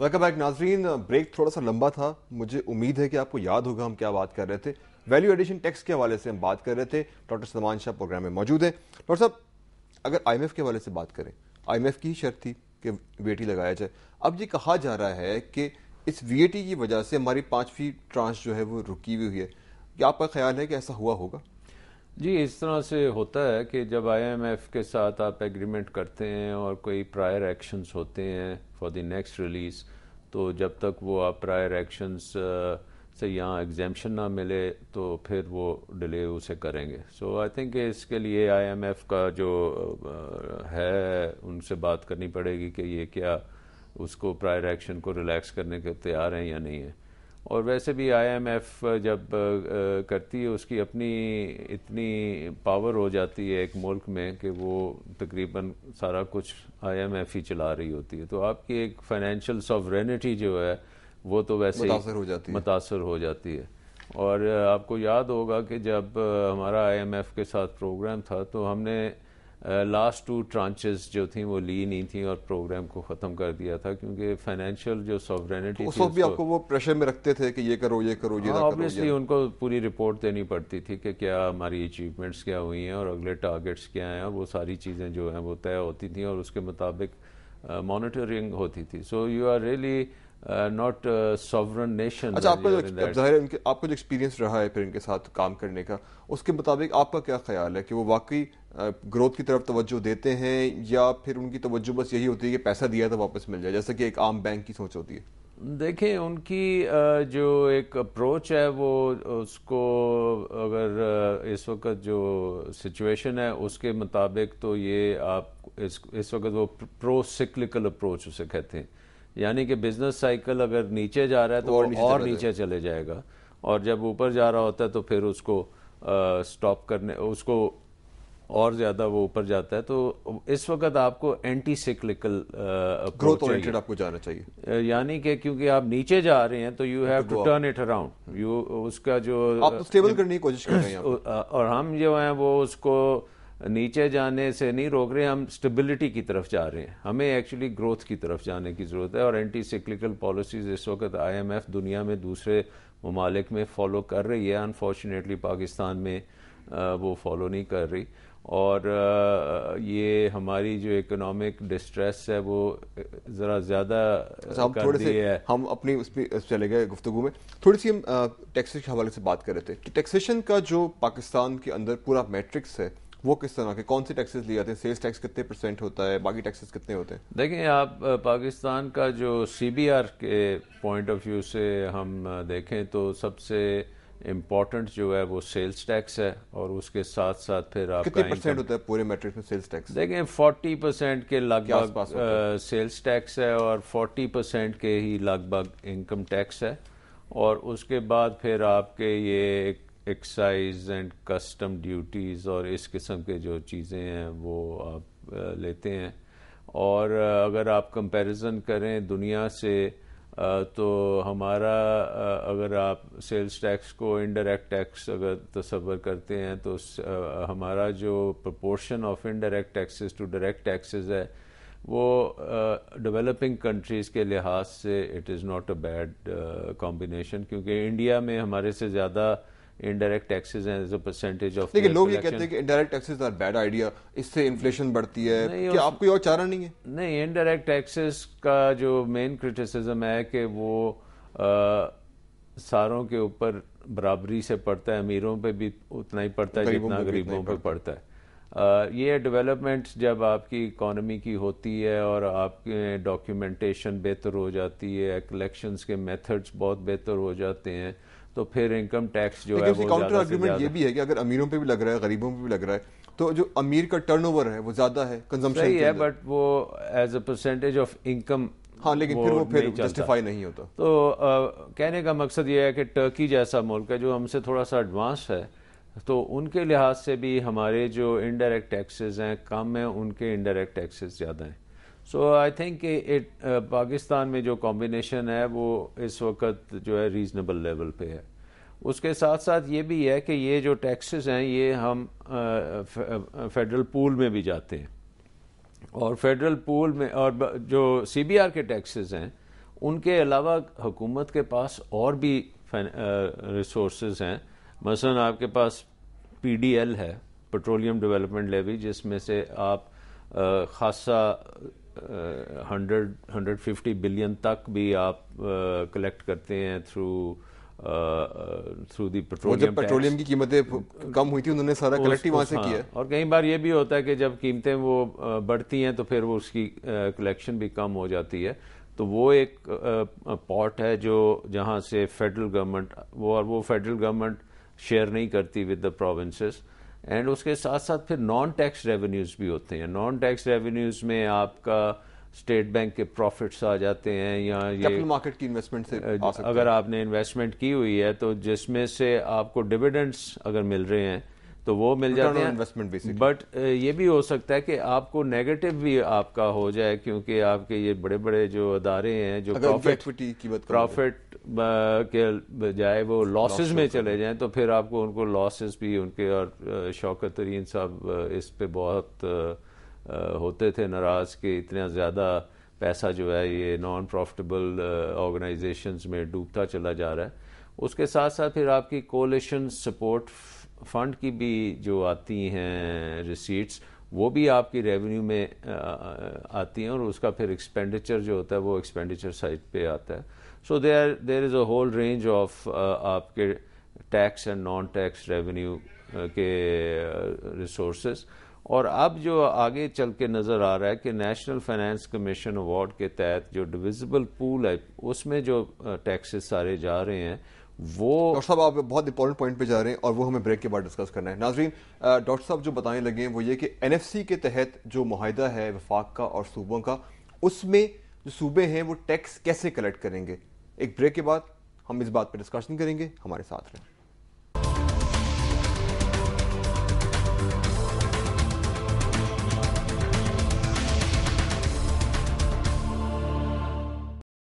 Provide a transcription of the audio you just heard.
Welcome back नाजरीन break थोड़ा सा लंबा था मुझे उम्मीद है कि आपको याद होगा हम क्या बात कर रहे थे वैल्यू एडिशन टैक्स के हवाले से हम बात कर रहे थे डॉक्टर सलमान शाह प्रोग्राम में मौजूद है डॉक्टर साहब अगर आई के हवाले से बात करें आई की ही शर्त थी कि वीएटी लगाया जाए अब ये कहा जा रहा है कि इस वी की वजह से हमारी पाँचवीं ट्रांस जो है वो रुकी हुई है क्या आपका ख्याल है कि ऐसा हुआ होगा जी इस तरह से होता है कि जब आईएमएफ के साथ आप एग्रीमेंट करते हैं और कोई प्रायर एक्शंस होते हैं फॉर द नेक्स्ट रिलीज़ तो जब तक वो आप प्रायर एक्शंस से यहाँ एग्जामेशन ना मिले तो फिर वो डिले उसे करेंगे सो आई थिंक इसके लिए आईएमएफ का जो है उनसे बात करनी पड़ेगी कि ये क्या उसको प्रायर एक्शन को रिलैक्स करने के तैयार हैं या नहीं है और वैसे भी आईएमएफ जब करती है उसकी अपनी इतनी पावर हो जाती है एक मुल्क में कि वो तकरीबन सारा कुछ आईएमएफ ही चला रही होती है तो आपकी एक फाइनेंशियल सॉवरेनिटी जो है वो तो वैसे मुतासर हो जाती है मुतासर हो जाती है और आपको याद होगा कि जब हमारा आईएमएफ के साथ प्रोग्राम था तो हमने लास्ट टू ट्रांचेस जो थी वो ली नहीं थी और प्रोग्राम को ख़त्म कर दिया था क्योंकि फाइनेंशियल जो सॉवरेनिटी तो भी आपको वो प्रेशर में रखते थे कि ये करो ये करो ये ऑब्वियसली उनको पूरी रिपोर्ट देनी पड़ती थी कि क्या हमारी अचीवमेंट्स क्या हुई हैं और अगले टारगेट्स क्या हैं और वो सारी चीज़ें जो हैं वो तय होती थी और उसके मुताबिक मोनिटरिंग uh, होती थी so you are really not sovereign nation आपका जो एक्सपीरियंस रहा है फिर इनके साथ काम करने का उसके मुताबिक आपका क्या ख्याल है कि वो वाकई ग्रोथ uh, की तरफ तवज्जो देते हैं या फिर उनकी तवज्जो बस यही होती है कि पैसा दिया तो वापस मिल जाए जैसा कि एक आम बैंक की सोच होती है देखें उनकी uh, जो एक अप्रोच है वो उसको अगर uh, इस वक्त जो सिचुएशन है उसके मुताबिक तो ये आप इस इस वक्त वो प्रो सिक्लिकल अप्रोच उसे कहते हैं यानी कि बिजनेस साइकिल अगर नीचे जा रहा है तो और नीचे, और नीचे चले जाएगा और जब ऊपर जा रहा होता है तो फिर उसको स्टॉप करने उसको और ज़्यादा वो ऊपर जाता है तो इस वक्त आपको एंटी सिक्लिकल ग्रोथ ओरिएंटेड आपको जाना चाहिए यानी कि क्योंकि आप नीचे जा रहे हैं तो you have to turn it around you उसका जो आप स्टेबल तो करने की कोशिश कर रहे हैं और हम जो हैं वो उसको नीचे जाने से नहीं रोक रहे हम स्टेबिलिटी की तरफ जा रहे हैं हमें एक्चुअली ग्रोथ की तरफ जाने की ज़रूरत है और एंटी सिक्लिकल पॉलिसीज़ इस वक्त आईएमएफ दुनिया में दूसरे ममालिक में फॉलो कर रही है अनफॉर्चुनेटली पाकिस्तान में वो फॉलो नहीं कर रही और ये हमारी जो इकोनॉमिक डिस्ट्रेस है वो ज़रा ज़्यादा अच्छा, हम थोड़े से है। हम अपनी उस पर चले गए गुफ्तु में थोड़ी सी हम टैक्सेशन के हवाले से बात कर रहे थे कि टैक्सेशन का जो पाकिस्तान के अंदर पूरा मैट्रिक्स है वो किस तरह के कौन से टैक्सेस लिए जाते हैं सेल्स टैक्स कितने परसेंट होता है बाकी टैक्सेस कितने होते हैं देखें आप पाकिस्तान का जो सीबीआर के पॉइंट ऑफ व्यू से हम देखें तो सबसे इम्पॉर्टेंट जो है वो सेल्स टैक्स है और उसके साथ साथ फिर आप कितने परसेंट होता है पूरे मैट्रिक्स में सेल्स टैक्स देखें फोर्टी परसेंट के लगभग सेल्स टैक्स है और फोर्टी परसेंट के ही लगभग इनकम टैक्स है और उसके बाद फिर आपके ये एक एक्साइज एंड कस्टम ड्यूटीज़ और इस किस्म के जो चीज़ें हैं वो आप लेते हैं और अगर आप कंपैरिजन करें दुनिया से तो हमारा अगर आप सेल्स टैक्स को इनडायरेक्ट टैक्स अगर तस्वर करते हैं तो हमारा जो proportion of indirect taxes to direct taxes है वो डेवलपिंग uh, कंट्रीज़ के लिहाज से it is not a bad combination क्योंकि इंडिया में हमारे से ज़्यादा indirect taxes as a percentage of देखिए लोग ये कहते हैं कि indirect taxes are bad idea इससे इन्फ्लेशन बढ़ती है कि आप कोई और चारा नहीं है नहीं इनडायरेक्ट टैक्सेस का जो मेन क्रिटिसिज्म है कि वो आ, सारों के ऊपर बराबरी से पड़ता है अमीरों पे भी उतना ही पड़ता है जितना गरीबों पे पड़ता है ये डेवलपमेंट जब आपकी इकोनॉमी की होती है और आपके डॉक्यूमेंटेशन बेहतर हो जाती है कलेक्शंस के मेथड्स बहुत बेहतर हो जाते हैं तो फिर इनकम टैक्स जो है वो काउंटर आर्ग्यूमेंट ये भी है कि अगर अमीरों पे भी लग रहा है गरीबों पे भी लग रहा है तो जो अमीर का टर्नओवर है वो ज्यादा है कंजम्पशन सही है बट वो as a percentage of income हाँ लेकिन फिर वो फिर जस्टिफाई नहीं होता तो आ, कहने का मकसद ये है कि टर्की जैसा मुल्क है जो हमसे थोड़ा सा एडवांस है तो उनके लिहाज से भी हमारे जो इनडायरेक्ट टैक्सेस हैं कम हैं उनके इनडायरेक्ट टैक्सेस ज़्यादा हैं so I think it Pakistan में जो कॉम्बिनेशन है वो इस वक्त जो है रीजनेबल लेवल पे है उसके साथ साथ ये भी है कि ये जो टैक्सेस हैं ये हम फेडरल uh, पूल uh, में भी जाते हैं और फेडरल पूल में और जो सीबीआर के टैक्सेस हैं उनके अलावा हुकूमत के पास और भी रिसोर्स uh, हैं मसलन आपके पास पीडीएल है पेट्रोलियम डेवलपमेंट लेवी जिसमें से आप खासा हंड्रेड हंड्रेड फिफ्टी बिलियन तक भी आप कलेक्ट करते हैं through through the petroleum petroleum की कीमतें कम हुई थी उन्होंने सारा कलेक्ट ही वहां से किया हाँ, और कई बार ये भी होता है कि जब कीमतें वो बढ़ती हैं तो फिर वो उसकी कलेक्शन भी कम हो जाती है तो वो एक पॉट है जो जहां से फेडरल गवर्नमेंट वो और वो फेडरल गवर्नमेंट शेयर नहीं करती विद द प्रोविंसेस एंड उसके साथ साथ फिर नॉन टैक्स रेवेन्यूज़ भी होते हैं नॉन टैक्स रेवेन्यूज़ में आपका स्टेट बैंक के प्रॉफिट्स आ जाते हैं या ये मार्केट की इन्वेस्टमेंट से अगर आपने इन्वेस्टमेंट की हुई है तो जिसमें से आपको डिविडेंड्स अगर मिल रहे हैं तो वो मिल जाते हैं इन्वेस्टमेंट बट uh, ये भी हो सकता है कि आपको नेगेटिव भी आपका हो जाए क्योंकि आपके ये बड़े बड़े जो अदारे हैं जो प्रॉफिट प्रॉफिट uh, के बजाय वो लॉसेज में चले जाएं तो फिर आपको उनको लॉसेज भी उनके और uh, शौकत तरीन साहब इस पे बहुत होते थे नाराज कि इतना ज़्यादा पैसा जो है ये नॉन प्रॉफिटेबल ऑर्गेनाइजेशंस में डूबता चला जा रहा है उसके साथ साथ फिर आपकी कोलिशन सपोर्ट फंड की भी जो आती हैं रिसीट्स वो भी आपकी रेवेन्यू में आती हैं और उसका फिर एक्सपेंडिचर जो होता है वो एक्सपेंडिचर साइड पे आता है so there there is a whole range of आपके tax and non tax revenue के रिसोर्स और अब जो आगे चल के नज़र आ रहा है कि नेशनल फाइनेंस कमीशन अवार्ड के तहत जो डिविजिबल पूल है उसमें जो टैक्सेस सारे जा रहे हैं वो डॉक्टर साहब आप बहुत इंपॉर्टेंट पॉइंट पे जा रहे हैं और वो हमें ब्रेक के बाद डिस्कस करना है नाजरीन डॉक्टर साहब जो बताने लगे हैं वो ये कि एन के तहत जो माहिदा है वफाक का और सूबों का उसमें जो सूबे हैं वो टैक्स कैसे कलेक्ट करेंगे एक ब्रेक के बाद हम इस बात पर डिस्कशन करेंगे हमारे साथ रहें